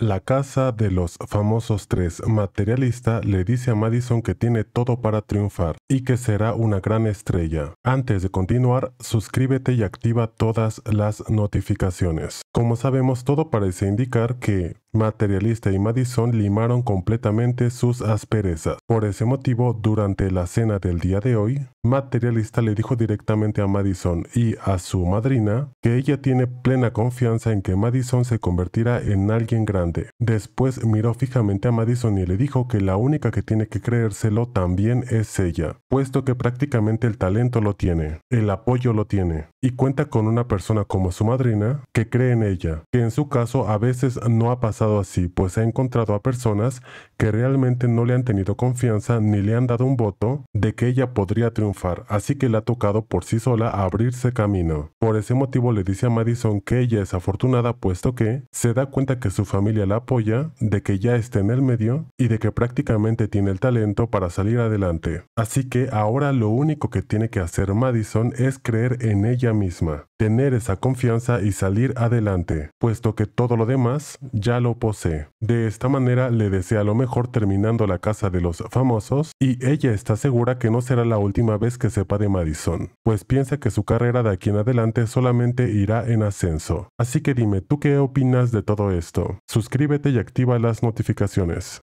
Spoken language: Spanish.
La casa de los famosos tres materialista le dice a Madison que tiene todo para triunfar y que será una gran estrella. Antes de continuar, suscríbete y activa todas las notificaciones. Como sabemos, todo parece indicar que materialista y Madison limaron completamente sus asperezas. Por ese motivo, durante la cena del día de hoy, materialista le dijo directamente a Madison y a su madrina que ella tiene plena confianza en que Madison se convertirá en alguien grande. Después miró fijamente a Madison y le dijo que la única que tiene que creérselo también es ella, puesto que prácticamente el talento lo tiene, el apoyo lo tiene, y cuenta con una persona como su madrina que cree en ella, que en su caso a veces no ha pasado así, pues ha encontrado a personas que realmente no le han tenido confianza ni le han dado un voto de que ella podría triunfar, así que le ha tocado por sí sola abrirse camino. Por ese motivo le dice a Madison que ella es afortunada puesto que se da cuenta que su familia la apoya, de que ya está en el medio y de que prácticamente tiene el talento para salir adelante. Así que ahora lo único que tiene que hacer Madison es creer en ella misma tener esa confianza y salir adelante, puesto que todo lo demás ya lo posee. De esta manera le desea lo mejor terminando la casa de los famosos y ella está segura que no será la última vez que sepa de Madison, pues piensa que su carrera de aquí en adelante solamente irá en ascenso. Así que dime, ¿tú qué opinas de todo esto? Suscríbete y activa las notificaciones.